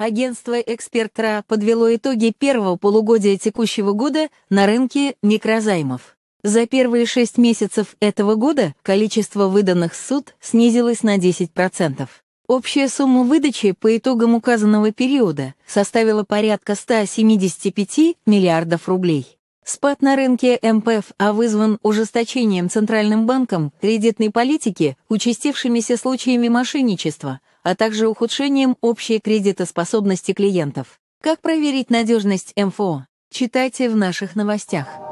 Агентство «Экспертра» подвело итоги первого полугодия текущего года на рынке микрозаймов. За первые шесть месяцев этого года количество выданных суд снизилось на 10%. Общая сумма выдачи по итогам указанного периода составила порядка 175 миллиардов рублей. Спад на рынке МПФ а вызван ужесточением Центральным банком кредитной политики, участившимися случаями мошенничества, а также ухудшением общей кредитоспособности клиентов. Как проверить надежность МФО? Читайте в наших новостях.